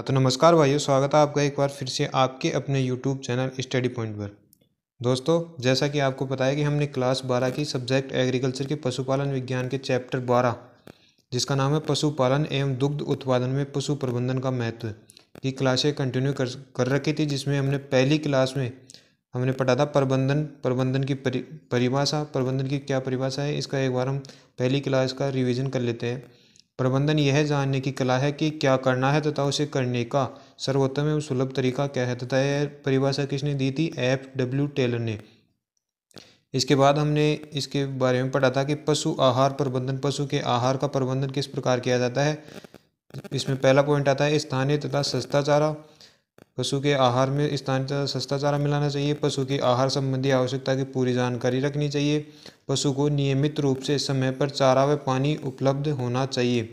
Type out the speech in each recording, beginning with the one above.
हाँ तो नमस्कार भाइयों स्वागत है आपका एक बार फिर से आपके अपने यूट्यूब चैनल स्टडी पॉइंट पर दोस्तों जैसा कि आपको पता है कि हमने क्लास बारह की सब्जेक्ट एग्रीकल्चर के पशुपालन विज्ञान के चैप्टर बारह जिसका नाम है पशुपालन एवं दुग्ध उत्पादन में पशु प्रबंधन का महत्व की क्लासें कंटिन्यू कर कर रखी थी जिसमें हमने पहली क्लास में हमने पढ़ा था प्रबंधन प्रबंधन की परिभाषा प्रबंधन की क्या परिभाषा है इसका एक बार हम पहली क्लास का रिविज़न कर लेते हैं प्रबंधन यह जानने की कला है कि क्या करना है तथा उसे करने का सर्वोत्तम एवं सुलभ तरीका क्या है तथा यह परिभाषा किसने दी थी एफ डब्ल्यू टेलर ने इसके बाद हमने इसके बारे में पढ़ा था कि पशु आहार प्रबंधन पशु के आहार का प्रबंधन किस प्रकार किया जाता है इसमें पहला पॉइंट आता है स्थानीय तथा सस्ता चारा पशु के आहार में स्थानीय सस्ता चारा मिलाना चाहिए पशु की आहार संबंधी आवश्यकता की पूरी जानकारी रखनी चाहिए पशु को नियमित रूप से समय पर चारा व पानी उपलब्ध होना चाहिए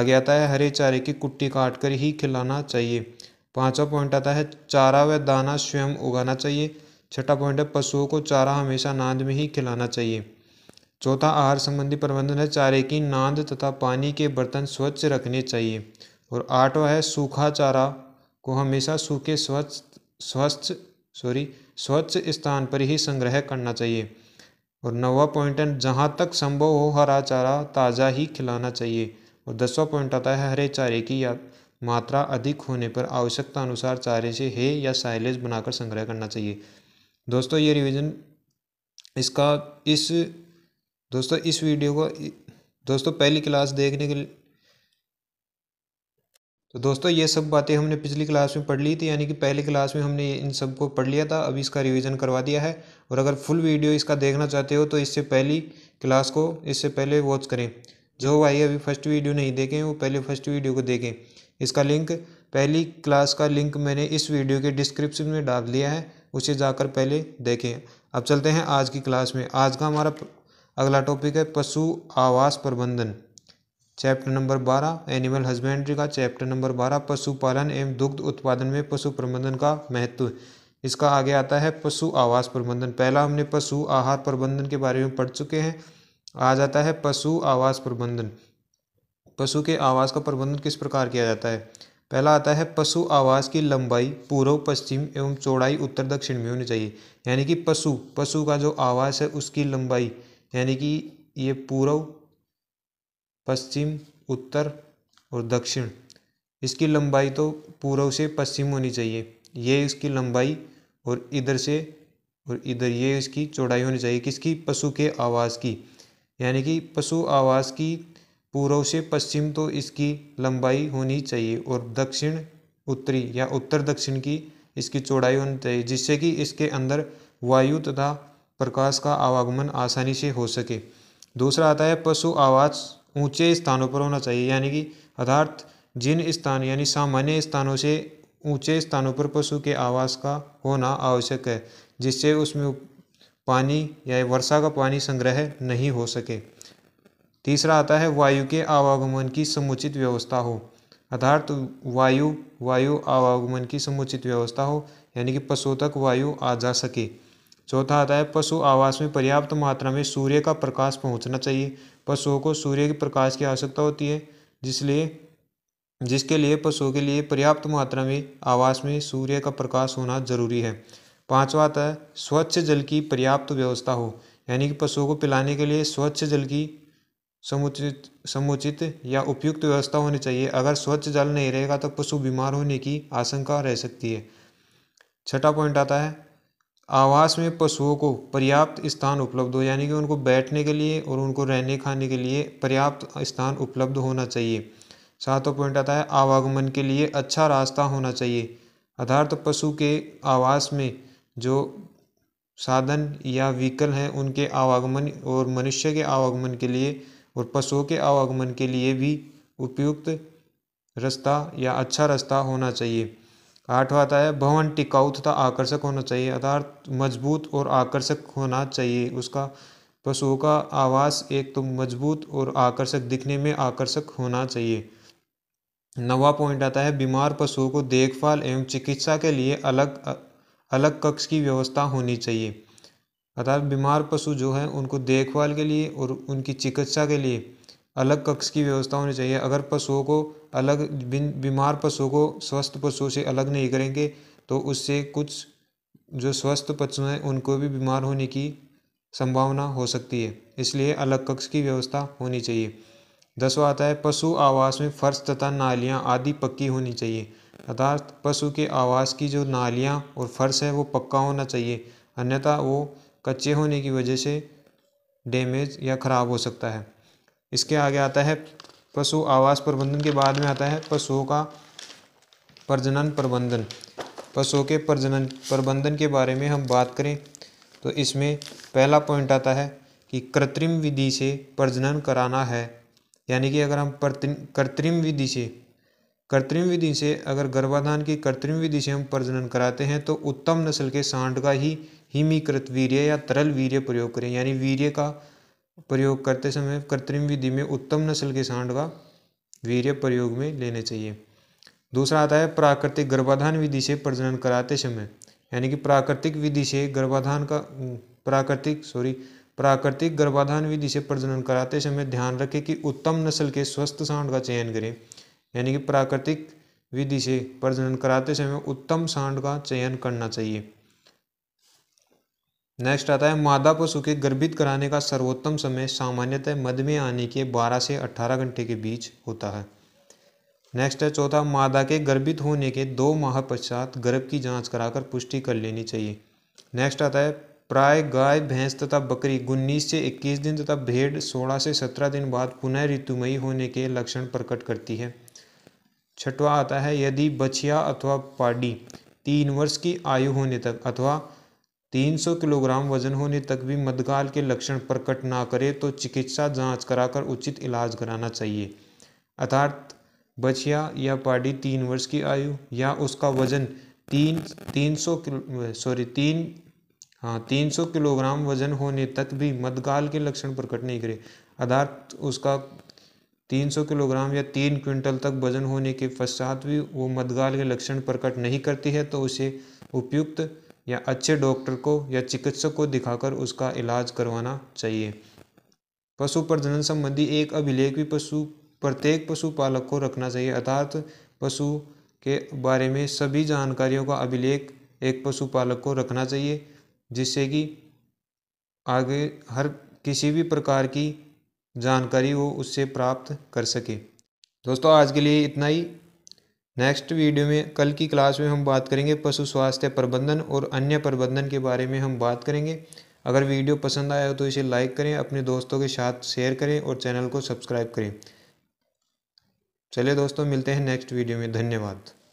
आगे आता है हरे चारे की कुट्टी काट कर ही खिलाना चाहिए पाँचवा पॉइंट आता है चारा व दाना स्वयं उगाना चाहिए छठा पॉइंट है पशुओं को चारा हमेशा नांद में ही खिलाना चाहिए चौथा आहार संबंधी प्रबंधन है चारे की नांद तथा पानी के बर्तन स्वच्छ रखने चाहिए और आठवा है सूखा चारा को हमेशा सूखे स्वच्छ स्वच्छ सॉरी स्वच्छ स्थान पर ही संग्रह करना चाहिए और नवा पॉइंट है जहाँ तक संभव हो हरा चारा ताज़ा ही खिलाना चाहिए और दसवा पॉइंट आता है हरे चारे की या मात्रा अधिक होने पर आवश्यकता अनुसार चारे से हे या साइलेज बनाकर संग्रह करना चाहिए दोस्तों ये रिवीजन इसका इस दोस्तों इस वीडियो को दोस्तों पहली क्लास देखने के तो दोस्तों ये सब बातें हमने पिछली क्लास में पढ़ ली थी यानी कि पहली क्लास में हमने इन सब को पढ़ लिया था अभी इसका रिवीजन करवा दिया है और अगर फुल वीडियो इसका देखना चाहते हो तो इससे पहली क्लास को इससे पहले वॉच करें जो भाई अभी फर्स्ट वीडियो नहीं देखें वो पहले फर्स्ट वीडियो को देखें इसका लिंक पहली क्लास का लिंक मैंने इस वीडियो के डिस्क्रिप्शन में डाल दिया है उसे जाकर पहले देखें अब चलते हैं आज की क्लास में आज का हमारा अगला टॉपिक है पशु आवास प्रबंधन चैप्टर नंबर बारह एनिमल हस्बेंड्री का चैप्टर नंबर बारह पशुपालन एवं दुग्ध उत्पादन में पशु प्रबंधन का महत्व इसका आगे आता है पशु आवास प्रबंधन पहला हमने पशु आहार प्रबंधन के बारे में पढ़ चुके हैं आ जाता है पशु आवास प्रबंधन पशु के आवास का प्रबंधन किस प्रकार किया जाता है पहला आता है पशु आवास की लंबाई पूर्व पश्चिम एवं चौड़ाई उत्तर दक्षिण में होनी चाहिए यानी कि पशु पशु का जो आवास है उसकी लंबाई यानी कि ये पूर्व पश्चिम उत्तर और दक्षिण इसकी लंबाई तो पूर्व से पश्चिम होनी चाहिए ये इसकी लंबाई और इधर से और इधर ये इसकी चौड़ाई होनी चाहिए किसकी पशु के आवाज की यानी कि पशु आवास की पूर्व से पश्चिम तो इसकी लंबाई होनी चाहिए और दक्षिण उत्तरी या उत्तर दक्षिण की इसकी चौड़ाई होनी चाहिए जिससे कि इसके अंदर वायु तथा प्रकाश का आवागमन आसानी से हो सके दूसरा आता है पशु आवाज ऊंचे स्थानों पर होना चाहिए यानी कि अर्थार्थ जिन स्थान यानी सामान्य स्थानों से ऊंचे स्थानों पर पशु के आवास का होना आवश्यक है जिससे उसमें पानी या वर्षा का पानी संग्रह नहीं हो सके तीसरा आता है वायु के आवागमन की समुचित व्यवस्था हो अर्थात वायु वायु आवागमन की समुचित व्यवस्था हो यानी कि पशु तक वायु आ जा सके चौथा आता है पशु आवास में पर्याप्त मात्रा में सूर्य का प्रकाश पहुंचना चाहिए पशुओं को सूर्य के प्रकाश की आवश्यकता होती है जिसलिए जिसके लिए पशुओं के लिए पर्याप्त मात्रा में आवास में सूर्य का प्रकाश होना जरूरी है पांचवा आता है स्वच्छ जल की पर्याप्त व्यवस्था हो यानी कि पशुओं को पिलाने के लिए स्वच्छ जल की समुचित समुचित या उपयुक्त व्यवस्था होनी चाहिए अगर स्वच्छ जल नहीं रहेगा तो पशु बीमार होने की आशंका रह सकती है छठा पॉइंट आता है आवास में पशुओं को पर्याप्त स्थान उपलब्ध हो यानी कि उनको बैठने के लिए और उनको रहने खाने के लिए पर्याप्त स्थान उपलब्ध होना चाहिए सातों पॉइंट आता है आवागमन के लिए अच्छा रास्ता होना चाहिए तो पशु के आवास में जो साधन या व्हीकल हैं उनके आवागमन और मनुष्य के आवागमन के लिए और पशुओं के आवागमन के लिए भी उपयुक्त रास्ता या अच्छा रास्ता होना चाहिए आठवा आता है भवन टिकाऊ तथा आकर्षक होना चाहिए अर्थात मजबूत और आकर्षक होना चाहिए उसका पशुओं का आवास एक तो मजबूत और आकर्षक दिखने में आकर्षक होना चाहिए नवा पॉइंट आता है बीमार पशुओं को देखभाल एवं चिकित्सा के लिए अलग अलग कक्ष की व्यवस्था होनी चाहिए अर्थात बीमार पशु जो हैं उनको देखभाल के लिए और उनकी चिकित्सा के लिए अलग कक्ष की व्यवस्था होनी चाहिए अगर पशुओं को अलग बीमार पशुओं को स्वस्थ पशुओं से अलग नहीं करेंगे तो उससे कुछ जो स्वस्थ पशु हैं उनको भी बीमार होने की संभावना हो सकती है इसलिए अलग कक्ष की व्यवस्था होनी चाहिए दसवा आता है पशु आवास में फर्श तथा नालियाँ आदि पक्की होनी चाहिए अर्थात पशु के आवास की जो नालियाँ और फर्श है वो पक्का होना चाहिए अन्यथा वो कच्चे होने की वजह से डैमेज या ख़राब हो सकता है इसके आगे आता है पशु आवास प्रबंधन के बाद में आता है पशुओं का प्रजनन प्रबंधन पशुओं के प्रजनन प्रबंधन के बारे में हम बात करें तो इसमें पहला पॉइंट आता है कि कृत्रिम विधि से प्रजनन कराना है यानी कि अगर हम कृत्रिम विधि से कृत्रिम विधि से अगर गर्भाधान की कृत्रिम विधि से हम प्रजनन कराते हैं तो उत्तम नस्ल के सांड का ही हिमीकृत वीर्य या तरल वीर्य प्रयोग करें यानी वीर्य का प्रयोग करते समय कृत्रिम विधि में उत्तम नस्ल के सांड का वीर्य प्रयोग में लेने चाहिए दूसरा आता है प्राकृतिक गर्भाधान विधि से प्रजनन कराते समय यानी कि प्राकृतिक विधि से गर्भाधान का प्राकृतिक सॉरी प्राकृतिक गर्भाधान विधि से प्रजनन कराते समय ध्यान रखें कि उत्तम नस्ल के स्वस्थ सांड का चयन करें यानी कि प्राकृतिक विधि से प्रजनन कराते समय उत्तम सांड का चयन करना चाहिए नेक्स्ट आता है मादा पशु के गर्भित कराने का सर्वोत्तम समय सामान्यतः मध में आने के 12 से 18 घंटे के बीच होता है नेक्स्ट है चौथा मादा के गर्भित होने के दो माह पश्चात गर्भ की जांच कराकर पुष्टि कर लेनी चाहिए नेक्स्ट आता है प्राय गाय भैंस तथा बकरी उन्नीस से 21 दिन तथा भेड़ 16 से 17 दिन बाद पुनः ऋतुमयी होने के लक्षण प्रकट करती है छठवा आता है यदि बछिया अथवा पाडी तीन वर्ष की आयु होने तक अथवा 300 किलोग्राम वजन होने तक भी मध्यकाल के लक्षण प्रकट ना करे तो चिकित्सा जांच कराकर उचित इलाज कराना चाहिए अर्थात बछिया या पाडी तीन वर्ष की आयु या उसका वजन तीन तीन सौ किलो सॉरी तीन हाँ तीन सौ किलोग्राम वजन होने तक भी मध्यकाल के लक्षण प्रकट नहीं करे अर्थात उसका तीन सौ किलोग्राम या तीन क्विंटल तक वजन होने के पश्चात भी वो मध्यकाल के लक्षण प्रकट नहीं करती है तो उसे उपयुक्त या अच्छे डॉक्टर को या चिकित्सक को दिखाकर उसका इलाज करवाना चाहिए पशु प्रजनन संबंधी एक अभिलेख भी पशु प्रत्येक पशुपालक को रखना चाहिए अर्थात पशु के बारे में सभी जानकारियों का अभिलेख एक पशुपालक को रखना चाहिए जिससे कि आगे हर किसी भी प्रकार की जानकारी वो उससे प्राप्त कर सके दोस्तों आज के लिए इतना ही नेक्स्ट वीडियो में कल की क्लास में हम बात करेंगे पशु स्वास्थ्य प्रबंधन और अन्य प्रबंधन के बारे में हम बात करेंगे अगर वीडियो पसंद आया हो तो इसे लाइक करें अपने दोस्तों के साथ शेयर करें और चैनल को सब्सक्राइब करें चलिए दोस्तों मिलते हैं नेक्स्ट वीडियो में धन्यवाद